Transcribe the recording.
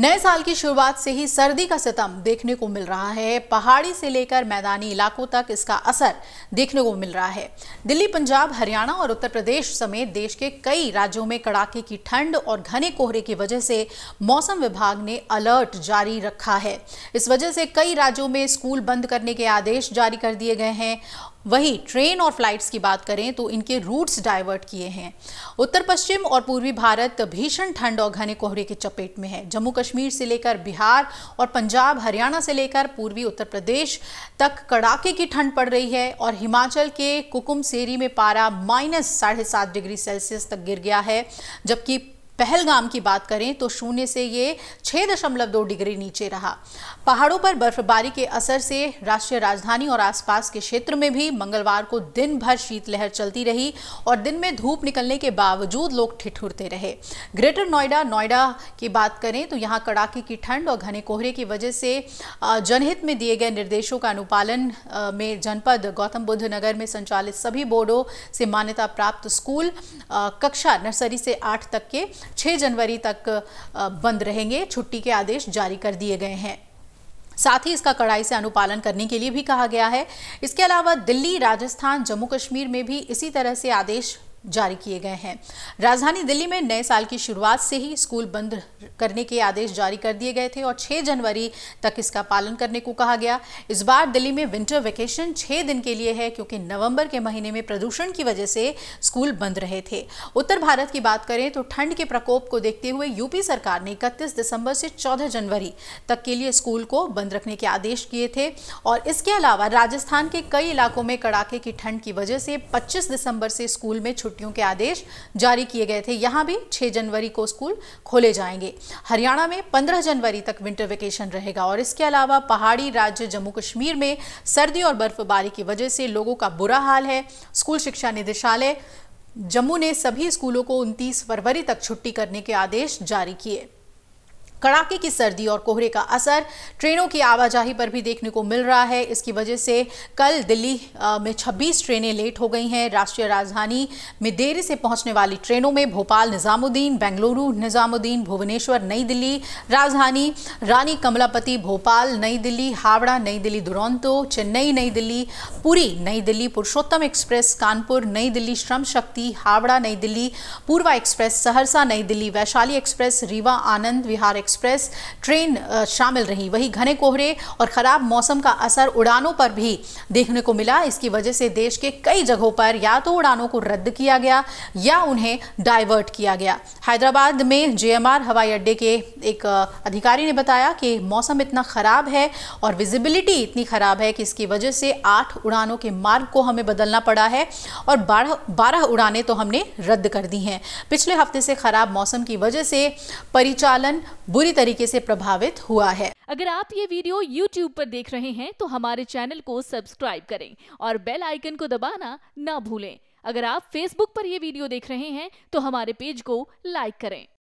नए साल की शुरुआत से ही सर्दी का सितम देखने को मिल रहा है पहाड़ी से लेकर मैदानी इलाकों तक इसका असर देखने को मिल रहा है दिल्ली पंजाब हरियाणा और उत्तर प्रदेश समेत देश के कई राज्यों में कड़ाके की ठंड और घने कोहरे की वजह से मौसम विभाग ने अलर्ट जारी रखा है इस वजह से कई राज्यों में स्कूल बंद करने के आदेश जारी कर दिए गए हैं वहीं ट्रेन और फ्लाइट्स की बात करें तो इनके रूट्स डाइवर्ट किए हैं उत्तर पश्चिम और पूर्वी भारत भीषण ठंड और घने कोहरे की चपेट में है जम्मू कश्मीर से लेकर बिहार और पंजाब हरियाणा से लेकर पूर्वी उत्तर प्रदेश तक कड़ाके की ठंड पड़ रही है और हिमाचल के कुकुम सेरी में पारा माइनस साढ़े सात डिग्री सेल्सियस तक गिर गया है जबकि पहलगाम की बात करें तो शून्य से ये छः दशमलव दो डिग्री नीचे रहा पहाड़ों पर बर्फबारी के असर से राष्ट्रीय राजधानी और आसपास के क्षेत्र में भी मंगलवार को दिन भर शीतलहर चलती रही और दिन में धूप निकलने के बावजूद लोग ठिठुरते रहे ग्रेटर नोएडा नोएडा की बात करें तो यहाँ कड़ाके की ठंड और घने कोहरे की वजह से जनहित में दिए गए निर्देशों का अनुपालन में जनपद गौतम बुद्ध नगर में संचालित सभी बोर्डों से मान्यता प्राप्त स्कूल कक्षा नर्सरी से आठ तक के 6 जनवरी तक बंद रहेंगे छुट्टी के आदेश जारी कर दिए गए हैं साथ ही इसका कड़ाई से अनुपालन करने के लिए भी कहा गया है इसके अलावा दिल्ली राजस्थान जम्मू कश्मीर में भी इसी तरह से आदेश जारी किए गए हैं राजधानी दिल्ली में नए साल की शुरुआत से ही स्कूल बंद करने के आदेश जारी कर दिए गए थे और 6 जनवरी तक इसका पालन करने को कहा गया इस बार दिल्ली में विंटर वेकेशन 6 दिन के लिए है क्योंकि नवंबर के महीने में प्रदूषण की वजह से स्कूल बंद रहे थे उत्तर भारत की बात करें तो ठंड के प्रकोप को देखते हुए यूपी सरकार ने इकतीस दिसंबर से चौदह जनवरी तक के लिए स्कूल को बंद रखने के आदेश किए थे और इसके अलावा राजस्थान के कई इलाकों में कड़ाके की ठंड की वजह से पच्चीस दिसंबर से स्कूल में छुट्टी छुट्टियों के आदेश जारी किए गए थे यहाँ भी 6 जनवरी को स्कूल खोले जाएंगे हरियाणा में 15 जनवरी तक विंटर वेकेशन रहेगा और इसके अलावा पहाड़ी राज्य जम्मू कश्मीर में सर्दी और बर्फबारी की वजह से लोगों का बुरा हाल है स्कूल शिक्षा निदेशालय जम्मू ने सभी स्कूलों को 29 फरवरी तक छुट्टी करने के आदेश जारी किए कड़ाके की सर्दी और कोहरे का असर ट्रेनों की आवाजाही पर भी देखने को मिल रहा है इसकी वजह से कल दिल्ली में 26 ट्रेनें लेट हो गई हैं राष्ट्रीय राजधानी में देरी से पहुंचने वाली ट्रेनों में भोपाल निज़ामुद्दीन बेंगलुरु निज़ामुद्दीन भुवनेश्वर नई दिल्ली राजधानी रानी कमलापति भोपाल नई दिल्ली हावड़ा नई दिल्ली दुरंतो चेन्नई नई दिल्ली पुरी नई दिल्ली पुरुषोत्तम एक्सप्रेस कानपुर नई दिल्ली श्रम शक्ति हावड़ा नई दिल्ली पूर्वा express Saharsa Nai Delhi Vaishali express Rewa Anand Vihar express express train शामिल रही वहीं घने कोहरे और ख़राब मौसम का असर उड़ानों पर भी देखने को मिला इसकी वजह से देश के कई जगहों पर या तो उड़ानों को रद्द किया गया या उन्हें डाइवर्ट किया गया हैदराबाद में जेएमआर हवाई अड्डे के एक अधिकारी ने बताया कि मौसम इतना ख़राब है और विजिबिलिटी इतनी ख़राब है कि इसकी वजह से आठ उड़ानों के मार्ग को हमें बदलना पड़ा है और बारह बारह उड़ानें तो हमने रद्द कर दी हैं पिछले हफ्ते से ख़राब मौसम की वजह से परिचालन बुरी बुरी तरीके से प्रभावित हुआ है अगर आप ये वीडियो YouTube पर देख रहे हैं तो हमारे चैनल को सब्सक्राइब करें और बेल आइकन को दबाना ना भूलें अगर आप Facebook पर ये वीडियो देख रहे हैं तो हमारे पेज को लाइक करें